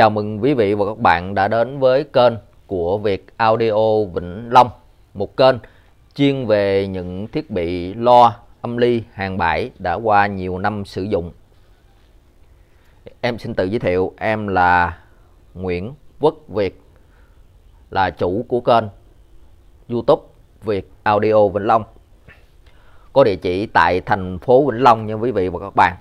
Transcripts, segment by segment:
Chào mừng quý vị và các bạn đã đến với kênh của Việt Audio Vĩnh Long, một kênh chuyên về những thiết bị loa âm ly hàng bãi đã qua nhiều năm sử dụng. Em xin tự giới thiệu, em là Nguyễn Quốc Việt, là chủ của kênh YouTube Việt Audio Vĩnh Long. Có địa chỉ tại thành phố Vĩnh Long nha quý vị và các bạn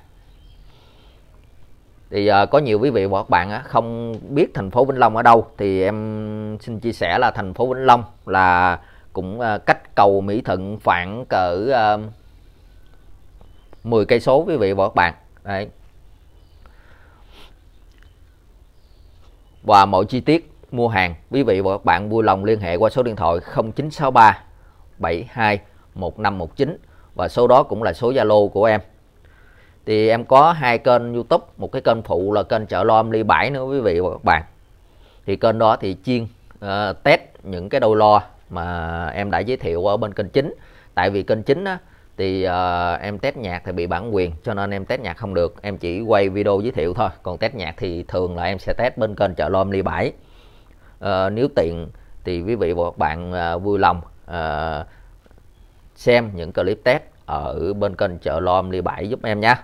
thì uh, có nhiều quý vị và các bạn uh, không biết thành phố Vĩnh Long ở đâu thì em xin chia sẻ là thành phố Vĩnh Long là cũng uh, cách cầu Mỹ Thuận khoảng cỡ uh, ờ, 10 cây số quý vị và các bạn đấy và mọi chi tiết mua hàng quý vị và các bạn vui lòng liên hệ qua số điện thoại 0963 72 1519 và số đó cũng là số Zalo của em thì em có hai kênh youtube một cái kênh phụ là kênh chợ lo ly bảy nữa quý vị và các bạn thì kênh đó thì chuyên uh, test những cái đầu lo mà em đã giới thiệu ở bên kênh chính tại vì kênh chính á, thì uh, em test nhạc thì bị bản quyền cho nên em test nhạc không được em chỉ quay video giới thiệu thôi còn test nhạc thì thường là em sẽ test bên kênh chợ lom ly bảy uh, ờ, nếu tiện thì quý vị và các bạn uh, vui lòng uh, xem những clip test ở bên kênh chợ lom ly bảy giúp em nha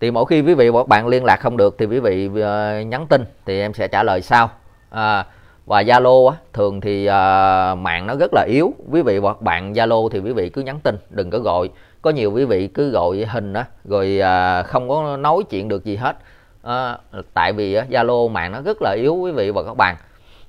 thì mỗi khi quý vị và các bạn liên lạc không được thì quý vị ờ, nhắn tin thì em sẽ trả lời sau à, và Zalo thường thì à, mạng nó rất là yếu quý vị hoặc bạn Zalo thì quý vị cứ nhắn tin đừng có gọi có nhiều quý vị cứ gọi hình á rồi à, không có nói chuyện được gì hết à, tại vì Zalo mạng nó rất là yếu quý vị và các bạn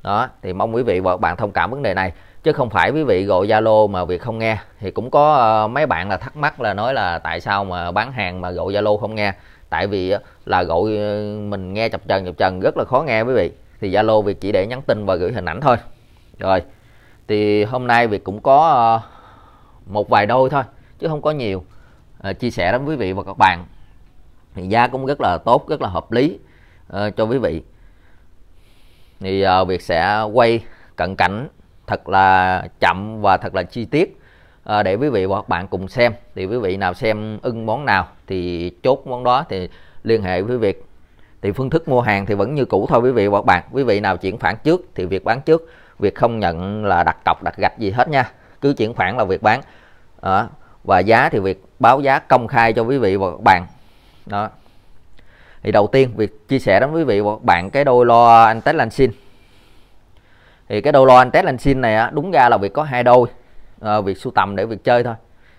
đó thì mong quý vị và các bạn thông cảm vấn đề này chứ không phải quý vị gọi Zalo mà việc không nghe thì cũng có uh, mấy bạn là thắc mắc là nói là tại sao mà bán hàng mà gọi Zalo không nghe tại vì uh, là gọi uh, mình nghe chập trần chập trần rất là khó nghe quý vị thì Zalo việc chỉ để nhắn tin và gửi hình ảnh thôi rồi thì hôm nay việc cũng có một vài đôi thôi chứ không có nhiều chia sẻ đến quý vị và các bạn thì giá cũng rất là tốt rất là hợp lý cho quý vị thì việc sẽ quay cận cảnh thật là chậm và thật là chi tiết à, để quý vị và các bạn cùng xem thì quý vị nào xem ưng món nào thì chốt món đó thì liên hệ với việc thì phương thức mua hàng thì vẫn như cũ thôi quý vị và các bạn quý vị nào chuyển khoản trước thì việc bán trước việc không nhận là đặt cọc đặt gạch gì hết nha cứ chuyển khoản là việc bán đó. và giá thì việc báo giá công khai cho quý vị và các bạn đó thì đầu tiên việc chia sẻ đến quý vị và các bạn cái đôi lo anh tết lan xin thì cái đô anh test anh xin này á, đúng ra là việc có hai đôi à, ờ, việc sưu tầm để việc chơi thôi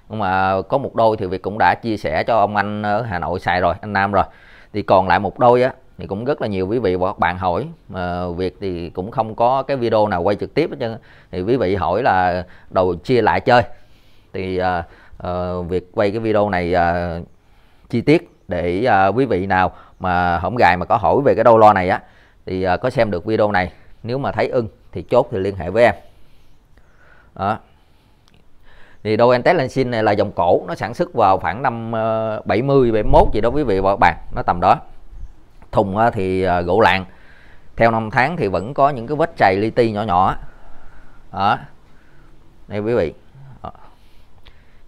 nhưng mà có một đôi thì việc cũng đã chia sẻ cho ông anh ở hà nội xài rồi anh nam rồi thì còn lại một đôi á thì cũng rất là nhiều quý vị và các bạn hỏi mà việc thì cũng không có cái video nào quay trực tiếp hết trơn thì quý vị hỏi là đầu chia lại chơi thì uh, ờ, uh, ờ, việc quay cái video này uh, chi tiết để uh, quý vị nào mà hổng gài mà có hỏi về cái đô lo này á thì uh, có xem được video này nếu mà thấy ưng thì chốt thì liên hệ với em đó. thì đôi anh Telensin này là dòng cổ nó sản xuất vào khoảng năm 70 ờ, 71 gì đó quý vị và các bạn nó tầm đó thùng ờ, thì ờ, gỗ lạng theo năm tháng thì vẫn có những cái vết chày li ti nhỏ nhỏ đó đây quý vị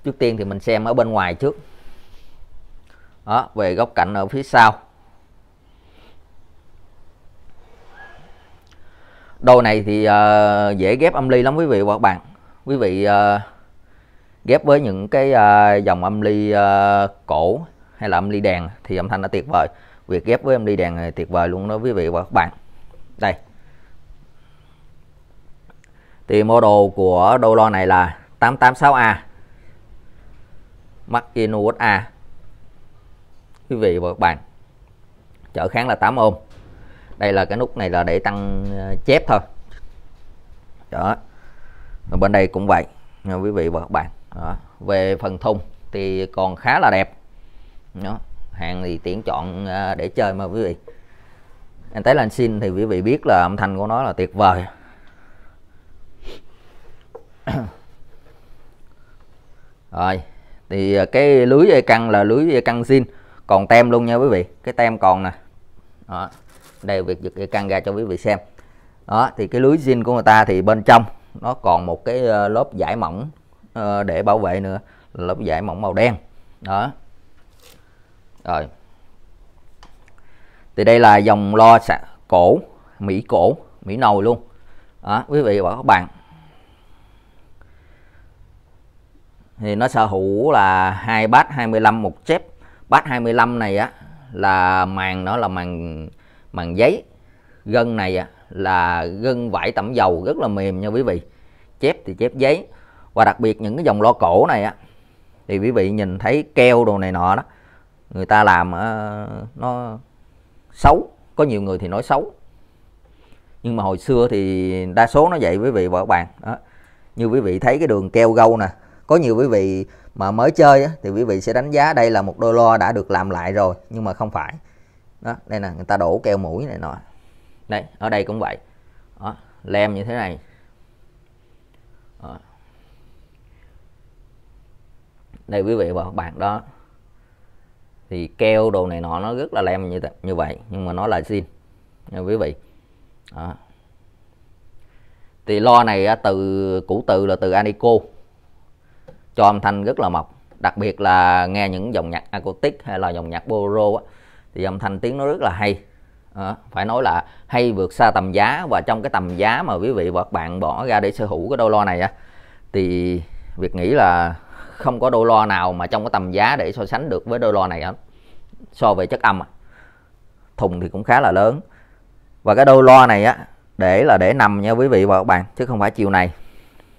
trước tiên thì mình xem ở bên ngoài trước đó về góc cạnh ở phía sau đồ này thì uh, dễ ghép âm ly lắm quý vị và các bạn quý vị uh, ghép với những cái uh, dòng âm ly uh, cổ hay là âm ly đèn thì âm thanh đã tuyệt vời việc ghép với âm ly đèn này tuyệt vời luôn đó quý vị và các bạn đây thì model của đô lo này là 886A Mark in USA quý vị và các bạn chở kháng là 8 ohm đây là cái nút này là để tăng ờ, chép thôi đó Rồi bên đây cũng vậy nha quý vị và các bạn đó. về phần thùng thì còn khá là đẹp đó. hàng thì tiện chọn ờ, để chơi mà quý vị anh thấy là anh xin thì quý vị biết là âm thanh của nó là tuyệt vời rồi thì ờ, cái lưới dây căng là lưới dây căng xin còn tem luôn nha quý vị cái tem còn nè đó đây việc giật căng ra cho quý vị xem đó thì cái lưới zin của người ta thì bên trong nó còn một cái ờ, lớp giải mỏng ờ, để bảo vệ nữa lớp giải mỏng màu đen đó rồi thì đây là dòng lo cổ mỹ cổ mỹ nồi luôn đó, quý vị và các bạn thì nó sở hữu là hai bát 25 một chép bát 25 này á là màn nó là màn bằng giấy gân này là gân vải tẩm dầu rất là mềm nha quý vị chép thì chép giấy và đặc biệt những cái dòng lo cổ này á thì quý vị nhìn thấy keo đồ này nọ đó người ta làm ờ, nó xấu có nhiều người thì nói xấu nhưng mà hồi xưa thì đa số nó vậy quý vị và các bạn đó. như quý vị thấy cái đường keo gâu nè có nhiều quý vị mà mới chơi á, thì quý vị sẽ đánh giá đây là một đôi lo đã được làm lại rồi nhưng mà không phải đó đây nè người ta đổ keo mũi này nọ đây ở đây cũng vậy đó, lem như thế này đó. đây quý vị và các bạn đó thì keo đồ này nọ nó rất là lem như như vậy nhưng mà nó là zin nha quý vị đó. thì lo này từ cũ từ là từ anico cho âm thanh rất là mộc đặc biệt là nghe những dòng nhạc acoustic hay là dòng nhạc bolero á, thì âm thanh tiếng nó rất là hay à, phải nói là hay vượt xa tầm giá và trong cái tầm giá mà quý vị và các bạn bỏ ra để sở hữu cái đôi lo này á thì việc nghĩ là không có đôi lo nào mà trong cái tầm giá để so sánh được với đôi lo này á, so về chất âm thùng thì cũng khá là lớn và cái đôi lo này á để là để nằm nha quý vị và các bạn chứ không phải chiều này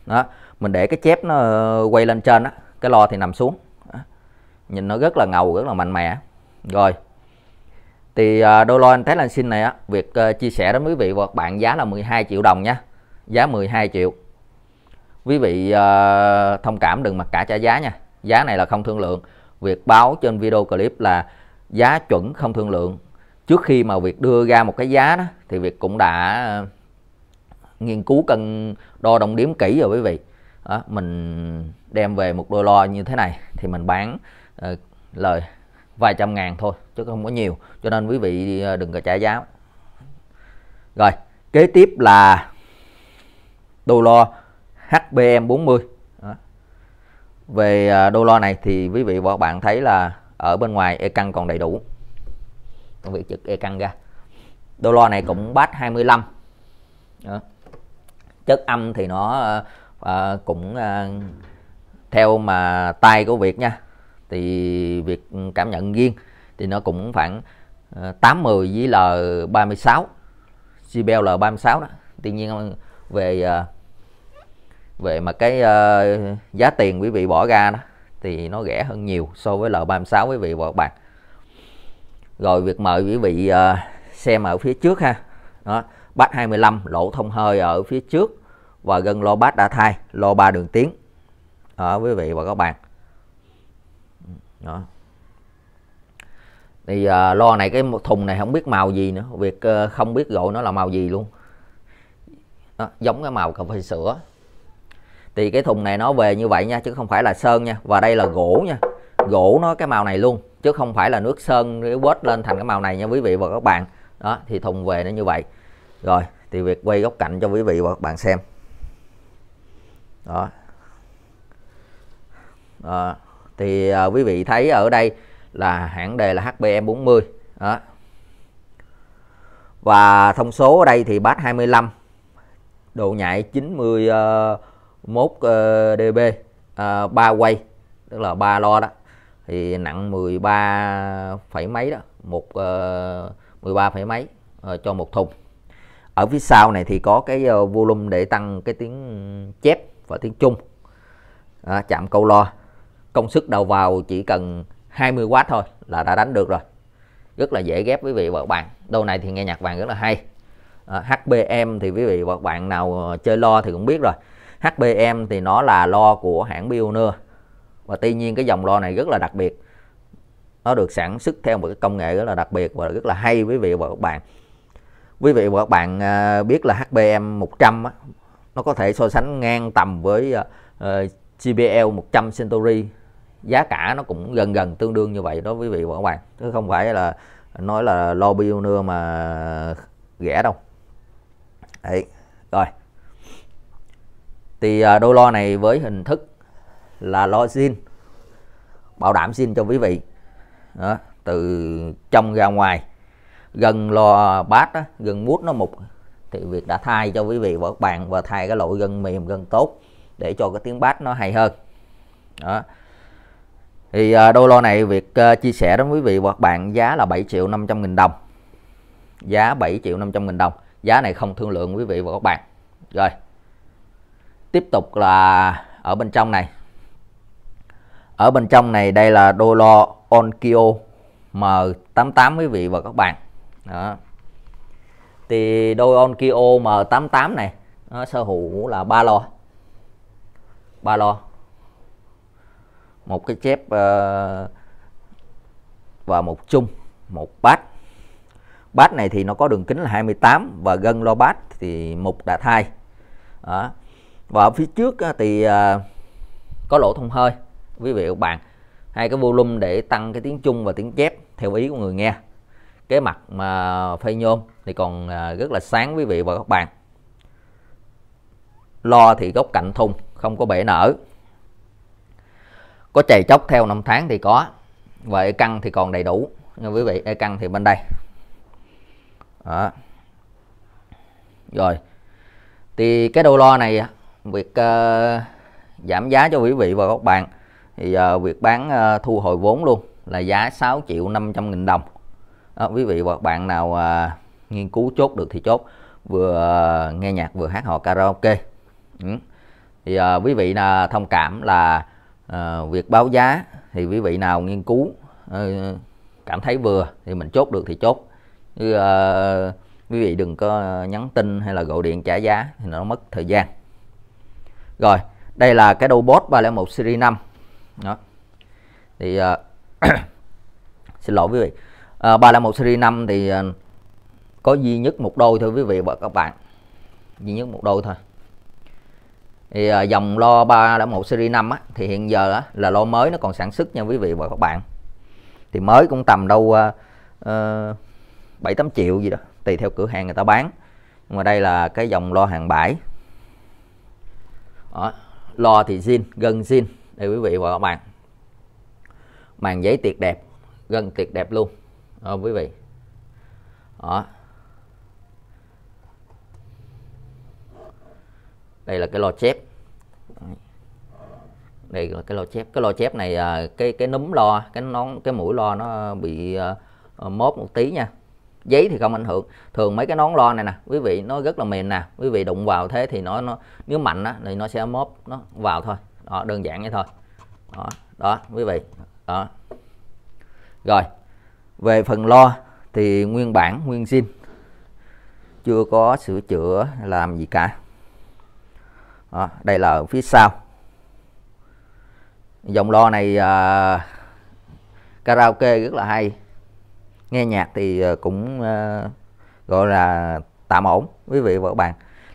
đó mình để cái chép nó quay lên trên á cái lo thì nằm xuống nhìn nó rất là ngầu rất là mạnh mẽ rồi thì à, đô la anh Tesla xin này á việc ờ, chia sẻ đó quý vị và các bạn giá là 12 triệu đồng nhé giá 12 triệu quý vị ờ, thông cảm đừng mặc cả trả giá nha giá này là không thương lượng việc báo trên video clip là giá chuẩn không thương lượng trước khi mà việc đưa ra một cái giá đó thì việc cũng đã ờ, nghiên cứu cần đo đồng điểm kỹ rồi quý vị đó, mình đem về một đôi la như thế này thì mình bán uh, lời vài trăm ngàn thôi chứ không có nhiều cho nên quý vị ờ, đừng có trả giá rồi kế tiếp là đô lo HBM 40 Đó. về ờ, đô lo này thì quý vị và các bạn thấy là ở bên ngoài e căng còn đầy đủ công việc trực e căng ra đô lo này cũng bát 25 Đó. chất âm thì nó uh, cũng uh, theo mà tay của việc nha thì việc cảm nhận riêng thì nó cũng khoảng 80 ờ, với L36 JBL L36 đó tuy nhiên ờ, về ờ, về mà cái giá tiền quý vị bỏ ra đó thì nó rẻ hơn nhiều so với L36 quý vị và các bạn rồi việc mời quý vị xem ở phía trước ha đó bát 25 lỗ thông hơi ở phía trước và gần lô bát đã thay lô ba đường tiến ở quý vị và các bạn đó thì à, lo này cái thùng này không biết màu gì nữa việc à, không biết gọi nó là màu gì luôn đó, giống cái màu cà phê sữa thì cái thùng này nó về như vậy nha chứ không phải là sơn nha và đây là gỗ nha gỗ nó cái màu này luôn chứ không phải là nước sơn cái quết lên thành cái màu này nha quý vị và các bạn đó thì thùng về nó như vậy rồi thì việc quay góc cạnh cho quý vị và các bạn xem đó, đó thì à, quý vị thấy ở đây là hãng đề là HBM 40 đó. và thông số ở đây thì bát 25 độ nhạy 91 uh, dB ờ, ba uh, quay tức là ba lo đó thì nặng 13 phẩy mấy đó một uh, ờ, 13 phẩy mấy uh, cho một thùng ở phía sau này thì có cái volume để tăng cái tiếng chép và tiếng trung à, chạm câu lo công suất đầu vào chỉ cần 20W thôi là đã đánh được rồi rất là dễ ghép quý vị và các bạn Đồ này thì nghe nhạc vàng rất là hay à, HBM thì quý vị và các bạn nào à, chơi lo thì cũng biết rồi HBM thì nó là lo của hãng Pioneer và tuy nhiên cái dòng lo này rất là đặc biệt nó được sản xuất theo một cái công nghệ rất là đặc biệt và rất là hay quý vị và các bạn quý vị và các bạn biết là HBM 100 nó có thể so sánh ngang tầm với à, à, GPL 100 Century giá cả nó cũng gần gần tương đương như vậy đó quý vị và các bạn chứ không phải là nói là lo pioneer mà rẻ đâu đấy rồi thì à, đôi lo này với hình thức là lo xin bảo đảm xin cho quý vị đó, từ trong ra ngoài gần lo bát đó, gần mút nó mục thì việc đã thay cho quý vị và các bạn và thay cái loại gần mềm gần tốt để cho cái tiếng bát nó hay hơn đó thì à, đôi lo này việc à, chia sẻ đến quý vị và các bạn giá là 7 triệu 500 nghìn đồng giá 7 triệu 500 nghìn đồng giá này không thương lượng quý vị và các bạn rồi tiếp tục là ở bên trong này ở bên trong này đây là đôi lo Onkyo M88 quý vị và các bạn đó. thì đôi Onkyo M88 này nó sở hữu là ba lo ba lo một cái chép uh, và một chung một bát bát này thì nó có đường kính là 28 và gân lo bát thì mục đã thay đó. và ở phía trước ờ, thì uh, có lỗ thông hơi quý vị các bạn hai cái volume để tăng cái tiếng chung và tiếng chép theo ý của người nghe cái mặt mà phây nhôm thì còn rất là sáng quý vị và các bạn lo thì góc cạnh thùng không có bể nở có chày chốc theo năm tháng thì có và e căng thì còn đầy đủ nha quý vị e căng thì bên đây đó. rồi thì cái đô lo này việc uh, giảm giá cho quý vị và các bạn thì uh, việc bán uh, thu hồi vốn luôn là giá 6 triệu 500 nghìn đồng đó, quý vị và các bạn nào uh, nghiên cứu chốt được thì chốt vừa uh, nghe nhạc vừa hát hò karaoke ừ. thì uh, quý vị là thông cảm là à, việc báo giá thì quý vị nào nghiên cứu à, cảm thấy vừa thì mình chốt được thì chốt Chứ, à, ờ, quý vị đừng có nhắn tin hay là gọi điện trả giá thì nó mất thời gian rồi đây là cái đầu bot 301 series 5 đó thì à, xin lỗi quý vị à, 301 series 5 thì có duy nhất một đôi thôi quý vị và các bạn duy nhất một đôi thôi thì à, dòng lo đã một series 5 á, thì hiện giờ á, là lo mới nó còn sản xuất nha quý vị và các bạn thì mới cũng tầm đâu à, ờ, bảy uh, tám triệu gì đó tùy theo cửa hàng người ta bán nhưng mà đây là cái dòng lo hàng bãi đó, lo thì zin gần zin đây quý vị và các bạn màn giấy tuyệt đẹp gần tuyệt đẹp luôn đó, quý vị đó đây là cái lò chép đây là cái lò chép cái lò chép này à, cái cái núm lo cái nón cái mũi lo nó bị à, à, mốt một tí nha giấy thì không ảnh hưởng thường mấy cái nón lo này nè quý vị nó rất là mềm nè quý vị đụng vào thế thì nó nó nếu mạnh á, thì nó sẽ móp nó vào thôi đó, đơn giản vậy thôi đó, đó quý vị đó rồi về phần lo thì nguyên bản nguyên zin chưa có sửa chữa làm gì cả à, đây là phía sau dòng lo này à, karaoke rất là hay nghe nhạc thì à, cũng à, gọi là tạm ổn quý vị và các bạn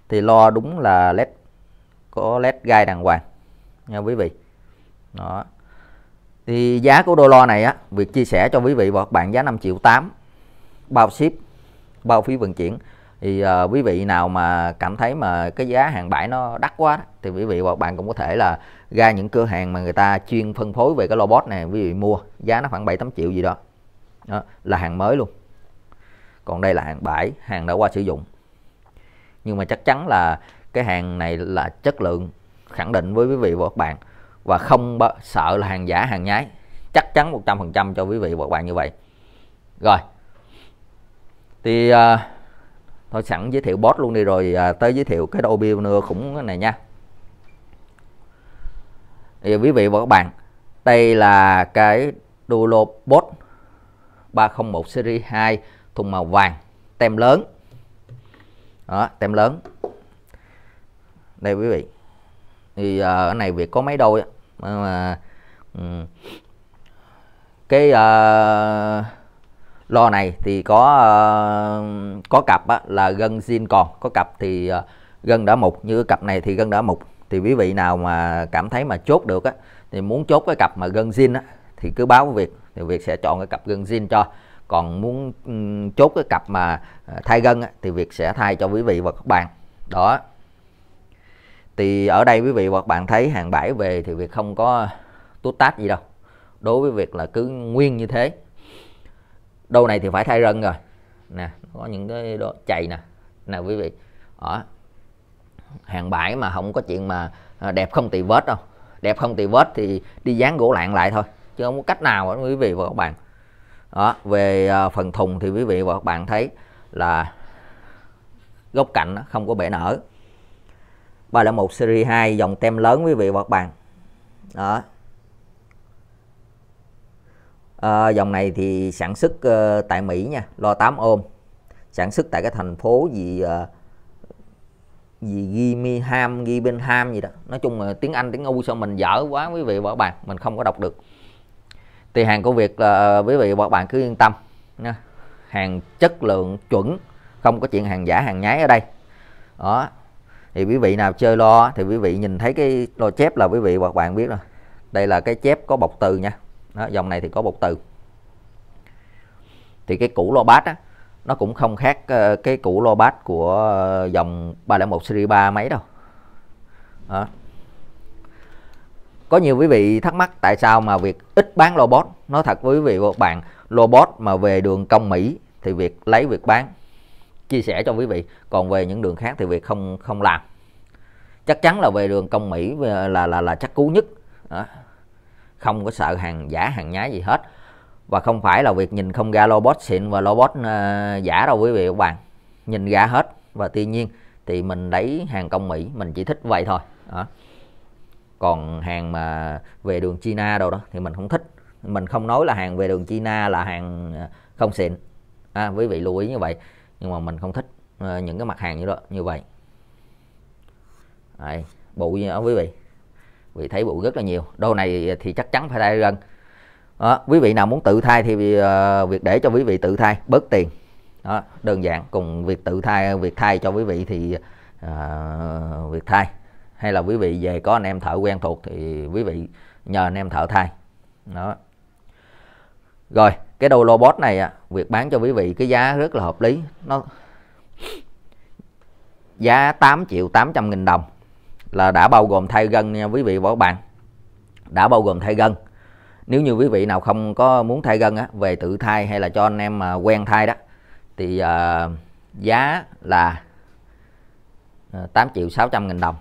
thì lo đúng là led có led gai đàng hoàng nha quý vị đó thì giá của đôi lo này á việc chia sẻ cho quý vị và các bạn giá 5 triệu 8 bao ship bao phí vận chuyển thì uh, quý vị nào mà cảm thấy mà cái giá hàng bãi nó đắt quá thì quý vị và bạn cũng có thể là ra những cửa hàng mà người ta chuyên phân phối về cái robot này quý vị mua giá nó khoảng 7 8 triệu gì đó. đó là hàng mới luôn còn đây là hàng bãi hàng đã qua sử dụng nhưng mà chắc chắn là cái hàng này là chất lượng khẳng định với quý vị và các bạn và không sợ là hàng giả hàng nhái chắc chắn 100% cho quý vị và các bạn như vậy rồi thì uh, thôi sẵn giới thiệu bot luôn đi rồi à, tới giới thiệu cái đô bill nữa khủng này nha thì quý vị và các bạn đây là cái Dulo Bot 301 series 2 thùng màu vàng tem lớn đó tem lớn đây quý vị thì à, ở này việc có mấy đôi mà, mà ừ. cái uh, lo này thì có uh, có cặp á, là gân xin còn có cặp thì uh, gân đã mục như cặp này thì gân đã mục thì quý vị nào mà cảm thấy mà chốt được á, thì muốn chốt cái cặp mà gân xin á, thì cứ báo việc thì việc sẽ chọn cái cặp gân xin cho còn muốn um, chốt cái cặp mà ờ, thay gân á, thì việc sẽ thay cho quý vị và các bạn đó thì ở đây quý vị và các bạn thấy hàng bãi về thì việc không có tút tát gì đâu đối với việc là cứ nguyên như thế đô này thì phải thay rân rồi nè có những cái đó chạy nè nè quý vị ở hàng bãi mà không có chuyện mà à, đẹp không tì vết đâu đẹp không tì vết thì đi dán gỗ lạng lại thôi chứ không có cách nào đó, quý vị và các bạn đó về à, phần thùng thì quý vị và các bạn thấy là góc cạnh nó không có bể nở 301 series 2 dòng tem lớn quý vị và các bạn đó à, dòng này thì sản xuất uh, tại Mỹ nha lo 8 ôm sản xuất tại cái thành phố gì uh, gì Gimiham, Gibenham gì đó nói chung là tiếng Anh tiếng U sao mình dở quá quý vị và các bạn mình không có đọc được thì hàng của Việt là quý vị và các bạn cứ yên tâm nha hàng chất lượng chuẩn không có chuyện hàng giả hàng nhái ở đây đó thì quý vị nào chơi lo thì quý vị nhìn thấy cái lo chép là quý vị và các bạn biết rồi đây là cái chép có bọc từ nha đó, dòng này thì có bột từ thì cái cũ lo bát nó cũng không khác ờ, cái cũ lo bát của ờ, dòng 301 series 3 mấy đâu đó. có nhiều quý vị thắc mắc tại sao mà việc ít bán lo robot nói thật với quý vị và bạn lo robot mà về đường công Mỹ thì việc lấy việc bán chia sẻ cho quý vị còn về những đường khác thì việc không không làm chắc chắn là về đường công Mỹ ờ, là là là chắc cú nhất đó không có sợ hàng giả hàng nhái gì hết và không phải là việc nhìn không ra robot xịn và robot uh, giả đâu quý vị các bạn nhìn ra hết và tuy nhiên thì mình lấy hàng công Mỹ mình chỉ thích vậy thôi đó. còn hàng mà về đường China đâu đó thì mình không thích mình không nói là hàng về đường China là hàng ờ, không xịn à, quý vị lưu ý như vậy nhưng mà mình không thích uh, những cái mặt hàng như đó như vậy Đấy, bụi gì đó quý vị vì thấy bụi rất là nhiều đô này thì chắc chắn phải thay gân đó, quý vị nào muốn tự thay thì uh, việc để cho quý vị tự thay bớt tiền đó, đơn giản cùng việc tự thay việc thay cho quý vị thì uh, việc thay hay là quý vị về có anh em thợ quen thuộc thì quý vị nhờ anh em thợ thay đó rồi cái đầu robot này à, việc bán cho quý vị cái giá rất là hợp lý nó giá 8 triệu 800 nghìn đồng là đã bao gồm thay gân nha quý vị và các bạn đã bao gồm thay gân nếu như quý vị nào không có muốn thay gân á, về tự thay hay là cho anh em mà quen thay đó thì uh, giá là 8 à, triệu 600 nghìn đồng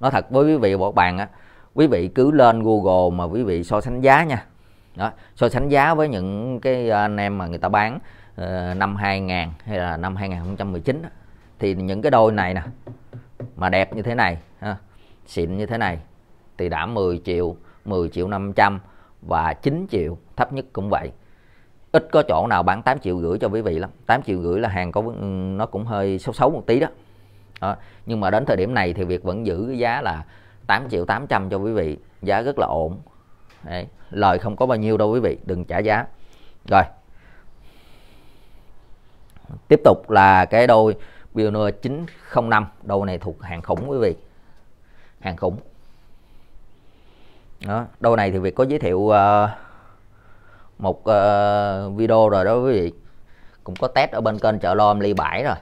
nói thật với quý vị và các bạn á, quý vị cứ lên Google mà quý vị so sánh giá nha đó, so sánh giá với những cái anh em mà người ta bán uh, năm 2000 hay là năm 2019 đó. thì những cái đôi này nè mà đẹp như thế này ha, xịn như thế này thì đã 10 triệu 10 triệu 500 và 9 triệu thấp nhất cũng vậy ít có chỗ nào bán 8 triệu gửi cho quý vị lắm 8 triệu gửi là hàng có nó cũng hơi xấu xấu một tí đó. đó nhưng mà đến thời điểm này thì việc vẫn giữ cái giá là 8 triệu 800 cho quý vị giá rất là ổn Đấy. lời không có bao nhiêu đâu quý vị đừng trả giá rồi tiếp tục là cái đôi Pioneer 905 đầu này thuộc hàng khủng quý vị hàng khủng đó đôi này thì việc có giới thiệu uh, một uh, video rồi đó quý vị cũng có test ở bên kênh chợ lom ly bãi rồi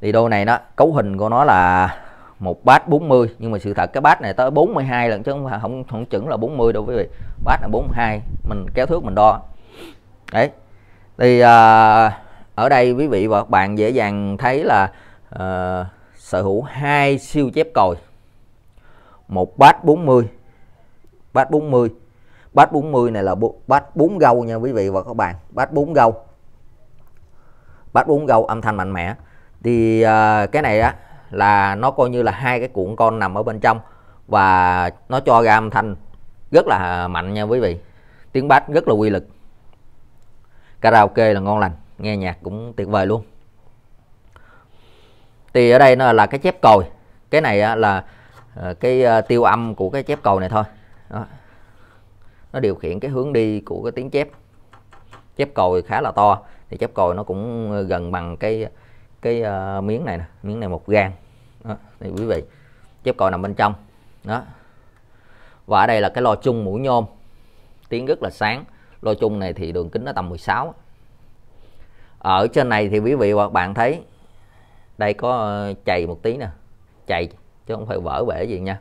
thì đôi này nó cấu hình của nó là một bát 40 nhưng mà sự thật cái bát này tới 42 lần chứ không không, không chuẩn là 40 đâu quý vị bát là 42 mình kéo thước mình đo đấy thì uh, ở đây quý vị và các bạn dễ dàng thấy là uh, sở hữu hai siêu chép còi một bát 40 bát 40 bát 40 này là bát 4 gâu nha quý vị và các bạn bát 4 gâu bát 4 gâu âm thanh mạnh mẽ thì uh, cái này á là nó coi như là hai cái cuộn con nằm ở bên trong và nó cho ra âm thanh rất là mạnh nha quý vị tiếng bass rất là quy lực karaoke là ngon lành nghe nhạc cũng tuyệt vời luôn thì ở đây nó là cái chép còi cái này là ờ, cái ờ, tiêu âm của cái chép còi này thôi đó. nó điều khiển cái hướng đi của cái tiếng chép chép còi khá là to thì chép còi nó cũng gần bằng cái cái uh, miếng này nè miếng này một gan đó. thì quý vị chép còi nằm bên trong đó và ở đây là cái lò chung mũi nhôm tiếng rất là sáng lò chung này thì đường kính nó tầm 16 ở trên này thì quý vị hoặc bạn thấy đây có ờ, chày một tí nè chày chứ không phải vỡ bể gì nha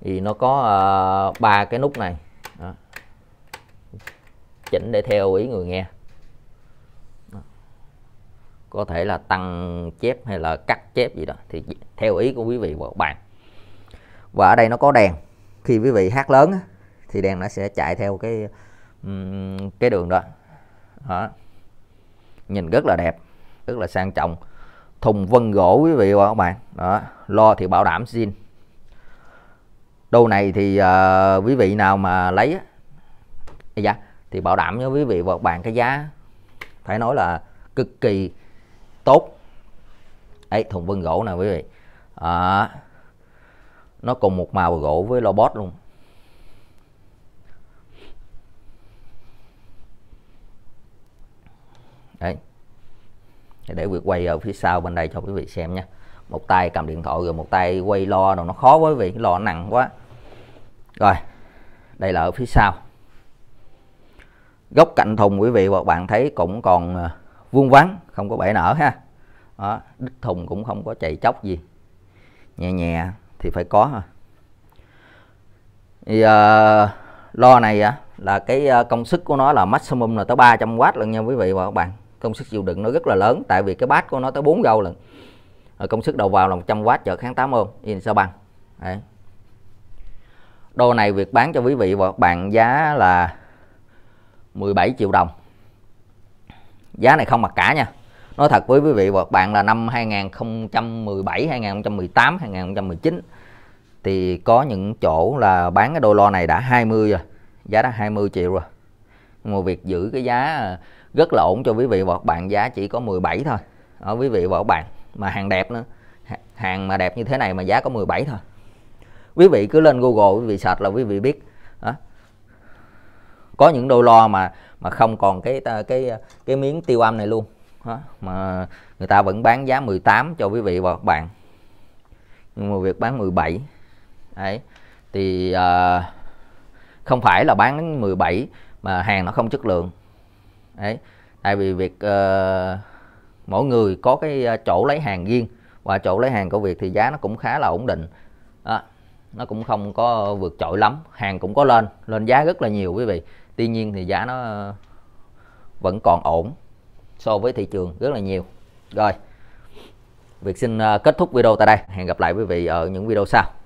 thì nó có ờ, ba uh, cái nút này Đó. chỉnh để theo ý người nghe Đó. có thể là tăng chép hay là cắt chép gì đó thì theo ý của quý vị và bạn và ở đây nó có đèn khi quý vị hát lớn thì đèn nó sẽ chạy theo cái um, cái đường đó, đó nhìn rất là đẹp rất là sang trọng thùng vân gỗ quý vị và các bạn đó lo thì bảo đảm xin. đồ này thì uh, quý vị nào mà lấy dạ thì bảo đảm với quý vị và các bạn cái giá phải nói là cực kỳ tốt ấy thùng vân gỗ nè quý vị à, nó cùng một màu gỗ với lo bót luôn thì để việc quay ở phía sau bên đây cho quý vị xem nha một tay cầm điện thoại rồi một tay quay lo rồi nó khó quá quý vị lo nặng quá rồi đây là ở phía sau góc cạnh thùng quý vị và bạn thấy cũng còn ờ, vuông vắn không có bể nở ha đó, đích thùng cũng không có chạy chóc gì nhẹ nhẹ thì phải có thì uh, lo này á là cái ờ, công suất của nó là maximum là tới 300W luôn nha quý vị và các bạn công suất chịu đựng nó rất là lớn tại vì cái bát của nó tới 4 gâu lần công suất đầu vào là 100W chợ kháng 8 ohm in sao bằng Đấy. đô này việc bán cho quý vị và bạn giá là 17 triệu đồng giá này không mặc cả nha nói thật với quý vị và bạn là năm 2017 2018 2019 thì có những chỗ là bán cái đô lo này đã 20 rồi giá đã 20 triệu rồi mà việc giữ cái giá rất là ổn cho quý vị và các bạn giá chỉ có 17 thôi ở quý vị và các bạn mà hàng đẹp nữa hàng mà đẹp như thế này mà giá có 17 thôi quý vị cứ lên Google quý vị search là quý vị biết đó. có những đô lo mà mà không còn cái cái cái miếng tiêu âm này luôn đó. mà người ta vẫn bán giá 18 cho quý vị và các bạn nhưng mà việc bán 17 ấy thì uh, không phải là bán 17 mà hàng nó không chất lượng đấy tại vì việc uh, mỗi người có cái ờ, chỗ lấy hàng riêng và chỗ lấy hàng của việc thì giá nó cũng khá là ổn định đó. nó cũng không có vượt trội lắm hàng cũng có lên lên giá rất là nhiều quý vị tuy nhiên thì giá nó vẫn còn ổn so với thị trường rất là nhiều rồi việc xin ờ, kết thúc video tại đây hẹn gặp lại quý vị ở những video sau